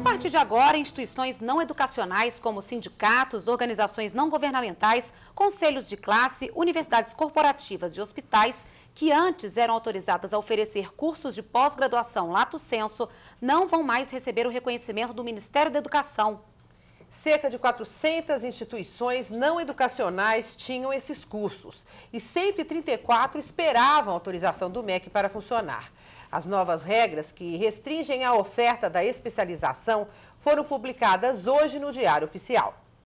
A partir de agora, instituições não educacionais como sindicatos, organizações não governamentais, conselhos de classe, universidades corporativas e hospitais que antes eram autorizadas a oferecer cursos de pós-graduação lato senso, não vão mais receber o reconhecimento do Ministério da Educação. Cerca de 400 instituições não educacionais tinham esses cursos e 134 esperavam autorização do MEC para funcionar. As novas regras que restringem a oferta da especialização foram publicadas hoje no Diário Oficial.